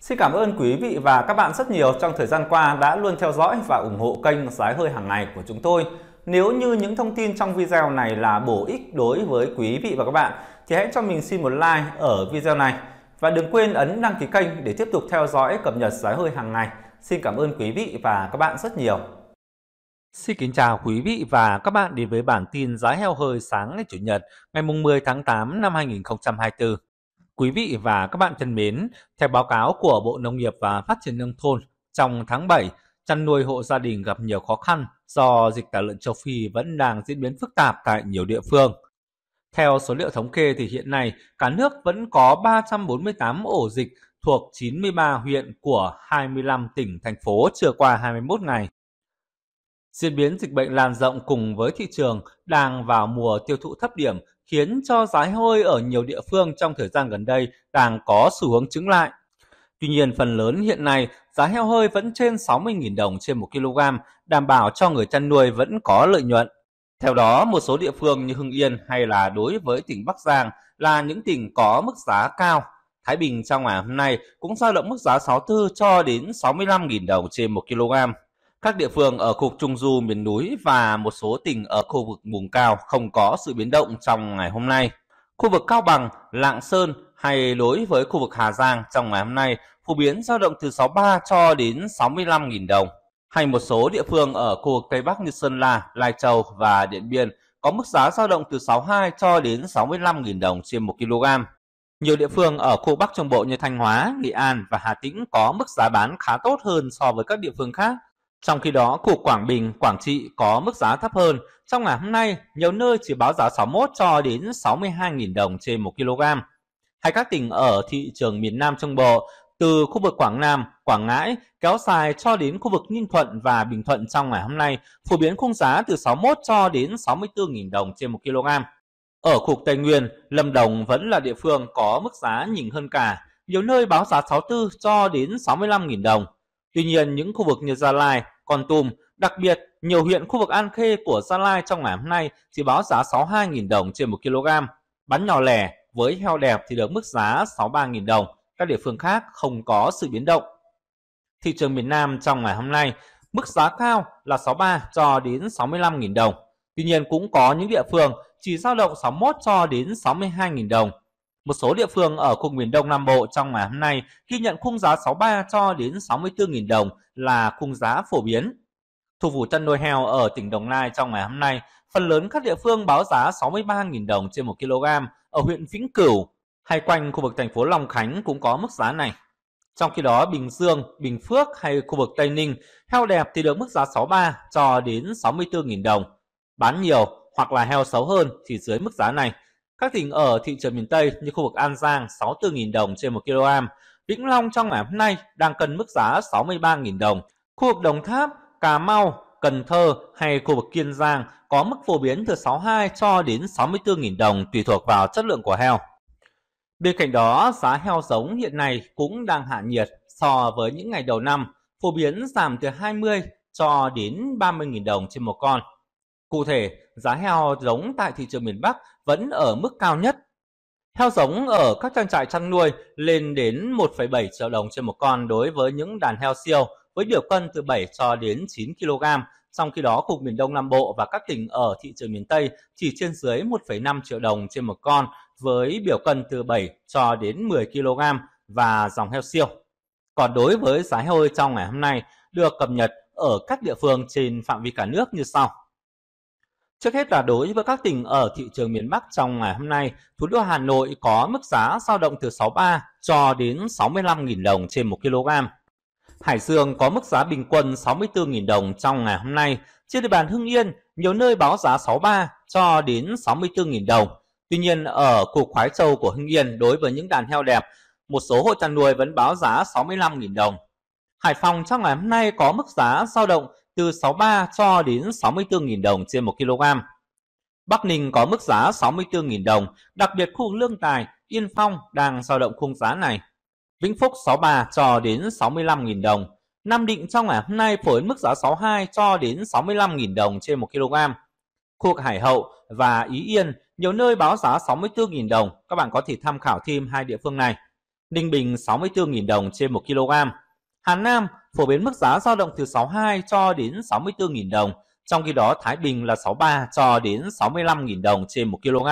Xin cảm ơn quý vị và các bạn rất nhiều trong thời gian qua đã luôn theo dõi và ủng hộ kênh Giá hơi hàng ngày của chúng tôi. Nếu như những thông tin trong video này là bổ ích đối với quý vị và các bạn thì hãy cho mình xin một like ở video này và đừng quên ấn đăng ký kênh để tiếp tục theo dõi cập nhật giá hơi hàng ngày. Xin cảm ơn quý vị và các bạn rất nhiều. Xin kính chào quý vị và các bạn đến với bản tin giá heo hơi sáng ngày Chủ nhật ngày 10 tháng 8 năm 2024. Quý vị và các bạn thân mến, theo báo cáo của Bộ Nông nghiệp và Phát triển Nông thôn, trong tháng 7, chăn nuôi hộ gia đình gặp nhiều khó khăn do dịch tả lợn châu Phi vẫn đang diễn biến phức tạp tại nhiều địa phương. Theo số liệu thống kê thì hiện nay, cả nước vẫn có 348 ổ dịch thuộc 93 huyện của 25 tỉnh, thành phố chưa qua 21 ngày. Diễn biến dịch bệnh lan rộng cùng với thị trường đang vào mùa tiêu thụ thấp điểm khiến cho giá hơi ở nhiều địa phương trong thời gian gần đây đang có xu hướng chứng lại. Tuy nhiên, phần lớn hiện nay giá heo hơi vẫn trên 60.000 đồng trên 1 kg, đảm bảo cho người chăn nuôi vẫn có lợi nhuận. Theo đó, một số địa phương như Hưng Yên hay là đối với tỉnh Bắc Giang là những tỉnh có mức giá cao. Thái Bình trong ngày hôm nay cũng dao động mức giá 64 cho đến 65.000 đồng trên 1 kg. Các địa phương ở khu vực Trung Du miền núi và một số tỉnh ở khu vực vùng cao không có sự biến động trong ngày hôm nay. Khu vực Cao Bằng, Lạng Sơn hay đối với khu vực Hà Giang trong ngày hôm nay phổ biến dao động từ 63 cho đến 65.000 đồng. Hay một số địa phương ở khu vực Tây Bắc như Sơn La, Lai Châu và Điện Biên có mức giá dao động từ 62 cho đến 65.000 đồng trên 1 kg. Nhiều địa phương ở khu Bắc Trung Bộ như Thanh Hóa, Nghệ An và Hà Tĩnh có mức giá bán khá tốt hơn so với các địa phương khác trong khi đó, cục Quảng Bình, Quảng Trị có mức giá thấp hơn. Trong ngày hôm nay, nhiều nơi chỉ báo giá 61 cho đến 62.000 đồng trên 1 kg. Hay các tỉnh ở thị trường miền Nam Trung Bộ, từ khu vực Quảng Nam, Quảng Ngãi kéo dài cho đến khu vực Ninh Thuận và Bình Thuận trong ngày hôm nay, phổ biến khung giá từ 61 cho đến 64.000 đồng trên 1 kg. Ở khu vực Tây Nguyên, Lâm Đồng vẫn là địa phương có mức giá nhỉnh hơn cả, nhiều nơi báo giá 64 cho đến 65.000 đồng. Tuy nhiên, những khu vực như Gia Lai, con Tum. Đặc biệt, nhiều huyện khu vực An Khê của Gia Lai trong ngày hôm nay chỉ báo giá 62.000 đồng trên 1 kg. Bán nhỏ lẻ với heo đẹp thì được mức giá 63.000 đồng. Các địa phương khác không có sự biến động. Thị trường miền Nam trong ngày hôm nay, mức giá cao là 63 cho đến 65.000 đồng. Tuy nhiên cũng có những địa phương chỉ giao động 61 cho đến 62.000 đồng một số địa phương ở khu miền Đông Nam Bộ trong ngày hôm nay ghi nhận khung giá 63 cho đến 64.000 đồng là khung giá phổ biến. Thu vụ chăn nuôi heo ở tỉnh Đồng Nai trong ngày hôm nay, phần lớn các địa phương báo giá 63.000 đồng trên 1 kg ở huyện Vĩnh Cửu hay quanh khu vực thành phố Long Khánh cũng có mức giá này. Trong khi đó, Bình Dương, Bình Phước hay khu vực Tây Ninh, heo đẹp thì được mức giá 63 cho đến 64.000 đồng. Bán nhiều hoặc là heo xấu hơn thì dưới mức giá này – các tỉnh ở thị trường miền Tây như khu vực An Giang 64.000 đồng trên 1 kg, Vĩnh Long trong ngày hôm nay đang cần mức giá 63.000 đồng. Khu vực Đồng Tháp, Cà Mau, Cần Thơ hay khu vực Kiên Giang có mức phổ biến từ 62 cho đến 64.000 đồng tùy thuộc vào chất lượng của heo. Bên cạnh đó, giá heo giống hiện nay cũng đang hạ nhiệt so với những ngày đầu năm, phổ biến giảm từ 20 cho đến 30.000 đồng trên một con. Cụ thể, giá heo giống tại thị trường miền Bắc vẫn ở mức cao nhất. Heo giống ở các trang trại chăn nuôi lên đến 1,7 triệu đồng trên một con đối với những đàn heo siêu với điều cân từ 7 cho đến 9 kg, trong khi đó khu miền Đông Nam Bộ và các tỉnh ở thị trường miền Tây chỉ trên dưới 1,5 triệu đồng trên một con với biểu cân từ 7 cho đến 10 kg và dòng heo siêu. Còn đối với giá heo hơi trong ngày hôm nay được cập nhật ở các địa phương trên phạm vi cả nước như sau. Trước hết là đối với các tỉnh ở thị trường miền Bắc trong ngày hôm nay, thủ đô Hà Nội có mức giá dao động từ 63 cho đến 65.000 đồng trên 1 kg. Hải Dương có mức giá bình quân 64.000 đồng trong ngày hôm nay. Trên địa bàn Hưng Yên, nhiều nơi báo giá 63 cho đến 64.000 đồng. Tuy nhiên, ở cục khoái châu của Hưng Yên đối với những đàn heo đẹp, một số hộ chăn nuôi vẫn báo giá 65.000 đồng. Hải Phòng trong ngày hôm nay có mức giá dao động từ 63 cho đến 64.000 đồng trên 1 kg. Bắc Ninh có mức giá 64.000 đồng, đặc biệt khu Lương Tài, Yên Phong đang dao động khung giá này. Vĩnh Phúc 63 cho đến 65.000 đồng. Nam Định trong ngày hôm nay phổ biến mức giá 62 cho đến 65.000 đồng trên 1 kg. Khu vực Hải Hậu và Ý Yên, nhiều nơi báo giá 64.000 đồng, các bạn có thể tham khảo thêm hai địa phương này. Ninh Bình 64.000 đồng trên 1 kg. Hà Nam phổ biến mức giá dao động từ 62 cho đến 64.000 đồng, trong khi đó Thái Bình là 63 cho đến 65.000 đồng trên 1 kg.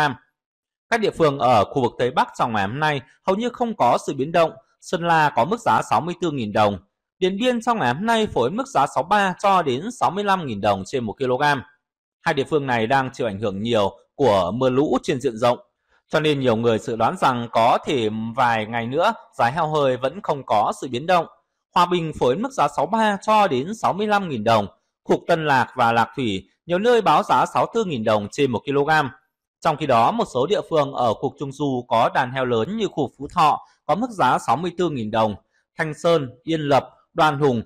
Các địa phương ở khu vực Tây Bắc trong ngày hôm nay hầu như không có sự biến động, Sơn La có mức giá 64.000 đồng, Điện Biên trong ngày hôm nay phổ biến mức giá 63 cho đến 65.000 đồng trên 1 kg. Hai địa phương này đang chịu ảnh hưởng nhiều của mưa lũ trên diện rộng, cho nên nhiều người dự đoán rằng có thể vài ngày nữa giá heo hơi vẫn không có sự biến động. Hòa Bình phối mức giá 63 cho đến 65.000 đồng, Cục Tân Lạc và Lạc Thủy nhiều nơi báo giá 64.000 đồng trên 1 kg. Trong khi đó, một số địa phương ở Cục Trung Du có đàn heo lớn như khu Phú Thọ có mức giá 64.000 đồng, Thanh Sơn, Yên Lập, Đoàn Hùng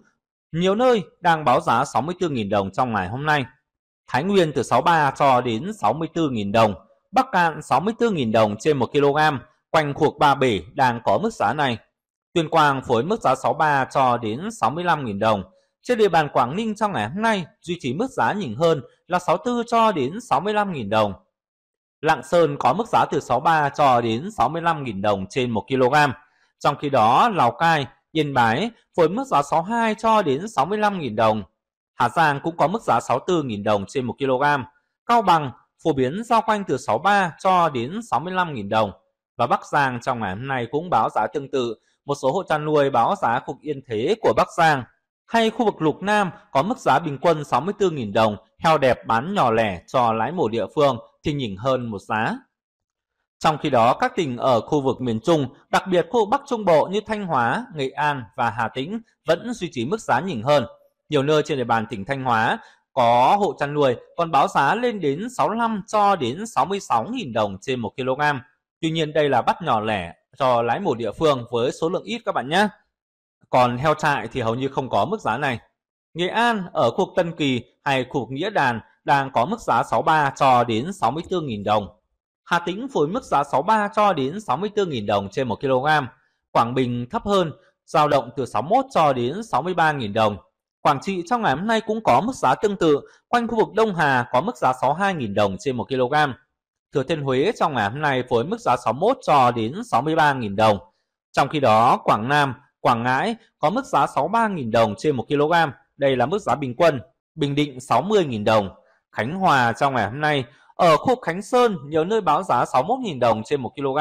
nhiều nơi đang báo giá 64.000 đồng trong ngày hôm nay. Thái Nguyên từ 63 cho đến 64.000 đồng, Bắc Cạn 64.000 đồng trên 1 kg, quanh cuộc Ba Bể đang có mức giá này. Tuyên Quang phối mức giá 63 cho đến 65.000 đồng. Trên địa bàn Quảng Ninh trong ngày hôm nay duy trì mức giá nhỉnh hơn là 64 cho đến 65.000 đồng. Lạng Sơn có mức giá từ 63 cho đến 65.000 đồng trên 1 kg. Trong khi đó, Lào Cai, Yên Bái phối mức giá 62 cho đến 65.000 đồng. Hà Giang cũng có mức giá 64.000 đồng trên 1 kg. Cao Bằng phổ biến giao quanh từ 63 cho đến 65.000 đồng. Và Bắc Giang trong ngày hôm nay cũng báo giá tương tự một số hộ chăn nuôi báo giá cục yên thế của Bắc Giang. Hay khu vực Lục Nam có mức giá bình quân 64.000 đồng, heo đẹp bán nhỏ lẻ cho lái mổ địa phương thì nhỉnh hơn một giá. Trong khi đó, các tỉnh ở khu vực miền Trung, đặc biệt khu Bắc Trung Bộ như Thanh Hóa, Nghệ An và Hà Tĩnh vẫn duy trì mức giá nhỉnh hơn. Nhiều nơi trên địa bàn tỉnh Thanh Hóa có hộ chăn nuôi còn báo giá lên đến 65 cho đến 66.000 đồng trên 1 kg. Tuy nhiên đây là bắt nhỏ lẻ cho lái một địa phương với số lượng ít các bạn nhé. Còn heo trại thì hầu như không có mức giá này. Nghệ An ở khu vực Tân Kỳ hay khu vực Nghĩa Đàn đang có mức giá 63 cho đến 64.000 đồng. Hà Tĩnh phối mức giá 63 cho đến 64.000 đồng trên 1 kg. Quảng Bình thấp hơn, giao động từ 61 cho đến 63.000 đồng. Quảng Trị trong ngày hôm nay cũng có mức giá tương tự, quanh khu vực Đông Hà có mức giá 62.000 đồng trên 1 kg. Thừa Thiên Huế trong ngày hôm nay với mức giá 61 cho đến 63.000 đồng. Trong khi đó, Quảng Nam, Quảng Ngãi có mức giá 63.000 đồng trên 1 kg. Đây là mức giá bình quân. Bình Định 60.000 đồng. Khánh Hòa trong ngày hôm nay ở khu Khánh Sơn nhiều nơi báo giá 61.000 đồng trên 1 kg.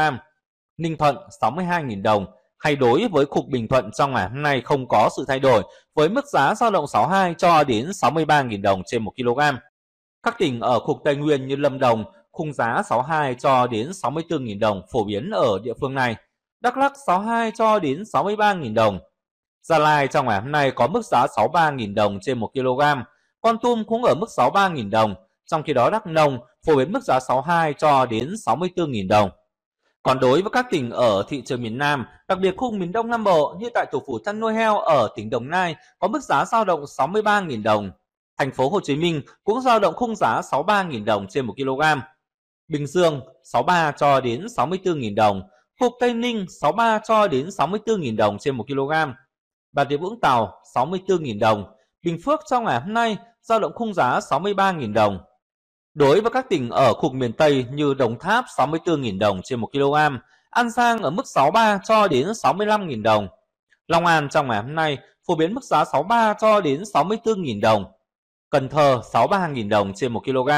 Ninh Thuận 62.000 đồng. Hay đối với cục Bình Thuận trong ngày hôm nay không có sự thay đổi với mức giá giao động 62 cho đến 63.000 đồng trên 1 kg. Các tỉnh ở khu Tây Nguyên như Lâm Đồng, khung giá 62 cho đến 64.000 đồng phổ biến ở địa phương này, Đắk Lắk 62 cho đến 63.000 đồng. Gia Lai trong ngày hôm nay có mức giá 63.000 đồng trên 1 kg, Con Tum cũng ở mức 63.000 đồng, trong khi đó Đắk Nông phổ biến mức giá 62 cho đến 64.000 đồng. Còn đối với các tỉnh ở thị trường miền Nam, đặc biệt khu miền Đông Nam Bộ như tại thủ phủ chăn nuôi heo ở tỉnh Đồng Nai có mức giá dao động 63.000 đồng. Thành phố Hồ Chí Minh cũng dao động khung giá 63.000 đồng trên 1 kg. Bình Dương 63 cho đến 64.000 đồng, khu Tây Ninh 63 cho đến 64.000 đồng trên 1 kg. Bà Rịa Vũng Tàu 64.000 đồng, Bình Phước trong ngày hôm nay giao động khung giá 63.000 đồng. Đối với các tỉnh ở khu miền Tây như Đồng Tháp 64.000 đồng trên 1 kg, An Giang ở mức 63 cho đến 65.000 đồng. Long An trong ngày hôm nay phổ biến mức giá 63 cho đến 64.000 đồng. Cần Thơ 63.000 đồng trên 1 kg.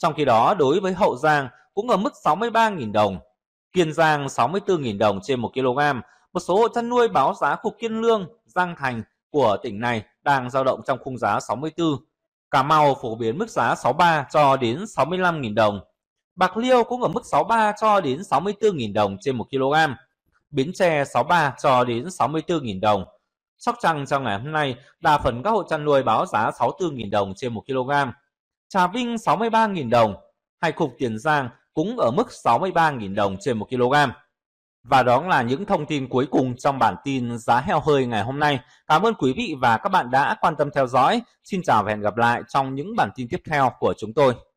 Trong khi đó, đối với Hậu Giang cũng ở mức 63.000 đồng, Kiên Giang 64.000 đồng trên 1 kg. Một số hộ chăn nuôi báo giá khu Kiên Lương, Giang Thành của tỉnh này đang dao động trong khung giá 64. Cà Mau phổ biến mức giá 63 cho đến 65.000 đồng. Bạc Liêu cũng ở mức 63 cho đến 64.000 đồng trên 1 kg. Bến Tre 63 cho đến 64.000 đồng. Sóc Trăng trong ngày hôm nay, đa phần các hộ chăn nuôi báo giá 64.000 đồng trên 1 kg. Trà Vinh 63.000 đồng, hai cục Tiền Giang cũng ở mức 63.000 đồng trên 1 kg. Và đó là những thông tin cuối cùng trong bản tin giá heo hơi ngày hôm nay. Cảm ơn quý vị và các bạn đã quan tâm theo dõi. Xin chào và hẹn gặp lại trong những bản tin tiếp theo của chúng tôi.